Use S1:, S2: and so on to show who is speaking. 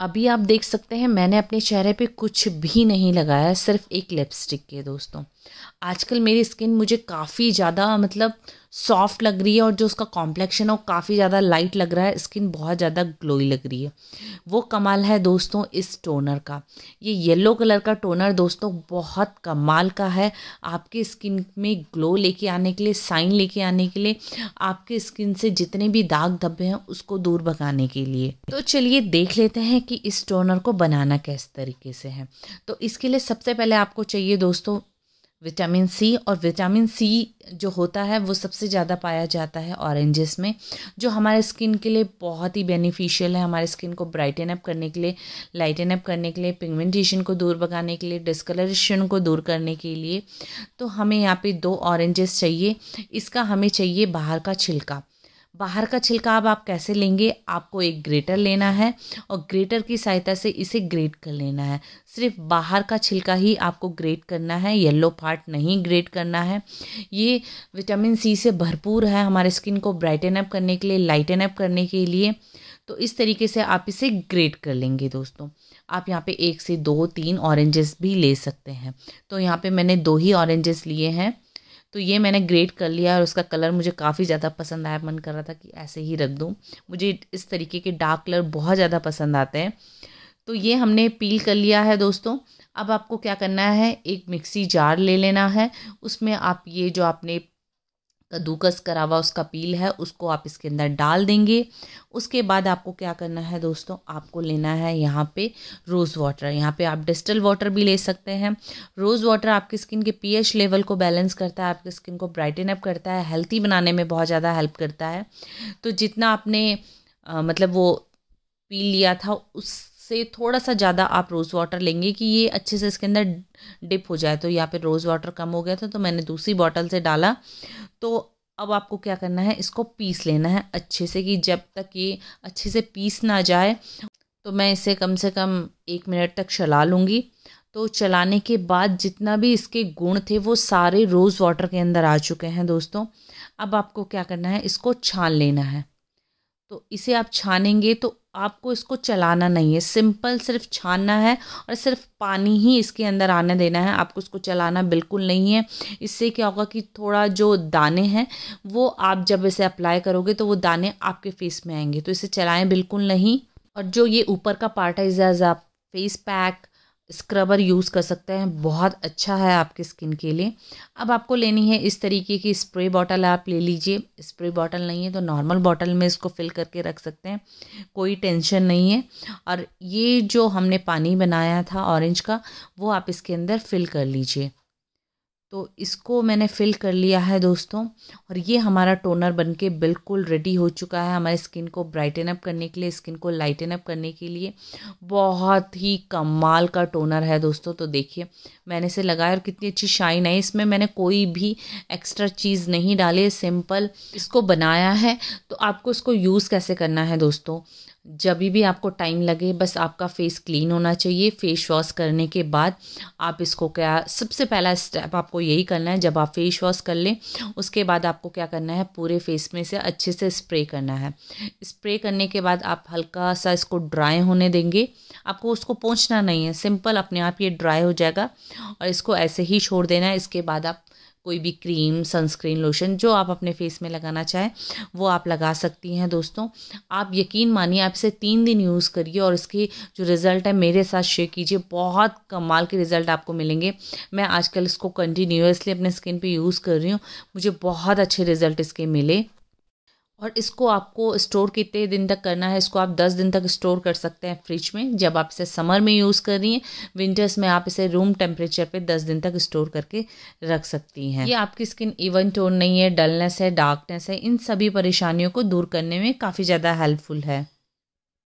S1: अभी आप देख सकते हैं मैंने अपने चेहरे पे कुछ भी नहीं लगाया सिर्फ एक लिपस्टिक के दोस्तों आजकल मेरी स्किन मुझे काफ़ी ज़्यादा मतलब सॉफ्ट लग रही है और जो उसका कॉम्प्लेक्शन है वो काफ़ी ज़्यादा लाइट लग रहा है स्किन बहुत ज़्यादा ग्लोई लग रही है वो कमाल है दोस्तों इस टोनर का ये येलो कलर का टोनर दोस्तों बहुत कमाल का है आपकी स्किन में ग्लो लेके आने के लिए साइन लेके आने के लिए आपके स्किन से जितने भी दाग धब्बे हैं उसको दूर भगाने के लिए तो चलिए देख लेते हैं कि इस टोनर को बनाना कैसे तरीके से है तो इसके लिए सबसे पहले आपको चाहिए दोस्तों विटामिन सी और विटामिन सी जो होता है वो सबसे ज़्यादा पाया जाता है ऑरेंजेस में जो हमारे स्किन के लिए बहुत ही बेनिफिशियल है हमारे स्किन को ब्राइटन अप करने के लिए लाइटन अप करने के लिए पिगमेंटेशन को दूर भगाने के लिए डिस्कलरेशन को दूर करने के लिए तो हमें यहाँ पे दो ऑरेंजेस चाहिए इसका हमें चाहिए बाहर का छिलका बाहर का छिलका अब आप कैसे लेंगे आपको एक ग्रेटर लेना है और ग्रेटर की सहायता से इसे ग्रेट कर लेना है सिर्फ बाहर का छिलका ही आपको ग्रेट करना है येलो पार्ट नहीं ग्रेट करना है ये विटामिन सी से भरपूर है हमारे स्किन को ब्राइटन अप करने के लिए लाइटन अप करने के लिए तो इस तरीके से आप इसे ग्रेट कर लेंगे दोस्तों आप यहाँ पे एक से दो तीन ऑरेंजेस भी ले सकते हैं तो यहाँ पे मैंने दो ही ऑरेंजेस लिए हैं तो ये मैंने ग्रेट कर लिया और उसका कलर मुझे काफ़ी ज़्यादा पसंद आया मन कर रहा था कि ऐसे ही रख दूँ मुझे इस तरीके के डार्क कलर बहुत ज़्यादा पसंद आते हैं तो ये हमने पील कर लिया है दोस्तों अब आपको क्या करना है एक मिक्सी जार ले लेना है उसमें आप ये जो आपने कद्दूकस करा हुआ उसका पील है उसको आप इसके अंदर डाल देंगे उसके बाद आपको क्या करना है दोस्तों आपको लेना है यहाँ पे रोज़ वाटर यहाँ पे आप डिस्टल वाटर भी ले सकते हैं रोज़ वाटर आपकी स्किन के पीएच लेवल को बैलेंस करता है आपकी स्किन को ब्राइटन अप करता है हेल्थी बनाने में बहुत ज़्यादा हेल्प करता है तो जितना आपने आ, मतलब वो पी लिया था उससे थोड़ा सा ज़्यादा आप रोज़ वाटर लेंगे कि ये अच्छे से इसके अंदर डिप हो जाए तो यहाँ पे रोज़ वाटर कम हो गया था तो मैंने दूसरी बॉटल से डाला तो अब आपको क्या करना है इसको पीस लेना है अच्छे से कि जब तक ये अच्छे से पीस ना जाए तो मैं इसे कम से कम एक मिनट तक चला लूँगी तो चलाने के बाद जितना भी इसके गुण थे वो सारे रोज़ वाटर के अंदर आ चुके हैं दोस्तों अब आपको क्या करना है इसको छान लेना है तो इसे आप छानेंगे तो आपको इसको चलाना नहीं है सिंपल सिर्फ छानना है और सिर्फ पानी ही इसके अंदर आने देना है आपको इसको चलाना बिल्कुल नहीं है इससे क्या होगा कि थोड़ा जो दाने हैं वो आप जब इसे अप्लाई करोगे तो वो दाने आपके फेस में आएंगे तो इसे चलाएं बिल्कुल नहीं और जो ये ऊपर का पार्ट है एज आप फेस पैक स्क्रबर यूज़ कर सकते हैं बहुत अच्छा है आपके स्किन के लिए अब आपको लेनी है इस तरीके की स्प्रे बॉटल आप ले लीजिए स्प्रे बॉटल नहीं है तो नॉर्मल बॉटल में इसको फिल करके रख सकते हैं कोई टेंशन नहीं है और ये जो हमने पानी बनाया था ऑरेंज का वो आप इसके अंदर फिल कर लीजिए तो इसको मैंने फिल कर लिया है दोस्तों और ये हमारा टोनर बनके बिल्कुल रेडी हो चुका है हमारे स्किन को ब्राइटन अप करने के लिए स्किन को लाइटन अप करने के लिए बहुत ही कमाल का टोनर है दोस्तों तो देखिए मैंने इसे लगाया और कितनी अच्छी शाइन आई इसमें मैंने कोई भी एक्स्ट्रा चीज़ नहीं डाली सिंपल इसको बनाया है तो आपको इसको यूज़ कैसे करना है दोस्तों जब भी आपको टाइम लगे बस आपका फ़ेस क्लीन होना चाहिए फ़ेस वॉश करने के बाद आप इसको क्या सबसे पहला स्टेप आपको यही करना है जब आप फ़ेस वॉश कर लें उसके बाद आपको क्या करना है पूरे फेस में से अच्छे से स्प्रे करना है स्प्रे करने के बाद आप हल्का सा इसको ड्राई होने देंगे आपको उसको पहुँचना नहीं है सिंपल अपने आप ये ड्राई हो जाएगा और इसको ऐसे ही छोड़ देना है इसके बाद आप कोई भी क्रीम सनस्क्रीन लोशन जो आप अपने फेस में लगाना चाहें वो आप लगा सकती हैं दोस्तों आप यकीन मानिए आप इसे तीन दिन यूज़ करिए और इसकी जो रिज़ल्ट है मेरे साथ शेयर कीजिए बहुत कमाल के रिज़ल्ट आपको मिलेंगे मैं आजकल इसको कंटिन्यूसली अपने स्किन पे यूज़ कर रही हूँ मुझे बहुत अच्छे रिज़ल्ट इसके मिले और इसको आपको स्टोर कितने दिन तक करना है इसको आप 10 दिन तक स्टोर कर सकते हैं फ्रिज में जब आप इसे समर में यूज़ कर रही हैं विंटर्स में आप इसे रूम टेम्परेचर पे 10 दिन तक स्टोर करके रख सकती हैं ये आपकी स्किन इवन टोन नहीं है डलनेस है डार्कनेस है इन सभी परेशानियों को दूर करने में काफ़ी ज़्यादा हेल्पफुल है